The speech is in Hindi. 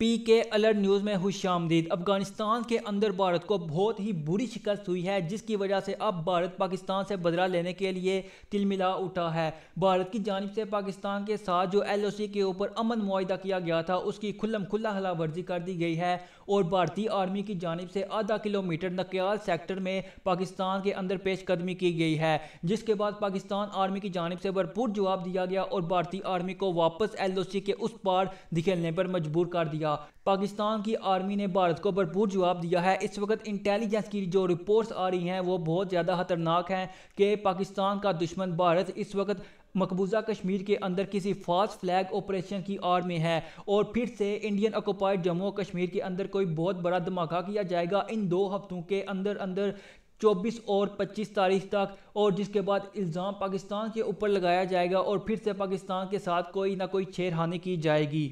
पी के अलर्ट न्यूज़ में खुश आमदीद अफगानिस्तान के अंदर भारत को बहुत ही बुरी शिकस्त हुई है जिसकी वजह से अब भारत पाकिस्तान से बदला लेने के लिए तिलमिला उठा है भारत की जानब से पाकिस्तान के साथ जो एल के ऊपर अमन मुआदा किया गया था उसकी खुल्लम खुल्ला हलावर्जी कर दी गई है और भारतीय आर्मी की जानब से आधा किलोमीटर नकियाल सेक्टर में पाकिस्तान के अंदर पेशकदमी की गई है जिसके बाद पाकिस्तान आर्मी की जानब से भरपूर जवाब दिया गया और भारतीय आर्मी को वापस एल के उस पार दिखेलने पर मजबूर कर दिया दिया पाकिस्तान की आर्मी ने भारत को भरपूर जवाब दिया है इस वक्त इंटेलिजेंस की जो रिपोर्ट्स आ रही हैं वो बहुत ज़्यादा खतरनाक हैं कि पाकिस्तान का दुश्मन भारत इस वक्त मकबूजा कश्मीर के अंदर किसी फास्ट फ्लैग ऑपरेशन की आड़ में है और फिर से इंडियन ऑक्यूपाइड जम्मू कश्मीर के अंदर कोई बहुत बड़ा धमाका किया जाएगा इन दो हफ्तों के अंदर अंदर 24 और 25 तारीख तक और जिसके बाद इल्ज़ाम पाकिस्तान के ऊपर लगाया जाएगा और फिर से पाकिस्तान के साथ कोई ना कोई छेड़हानी की जाएगी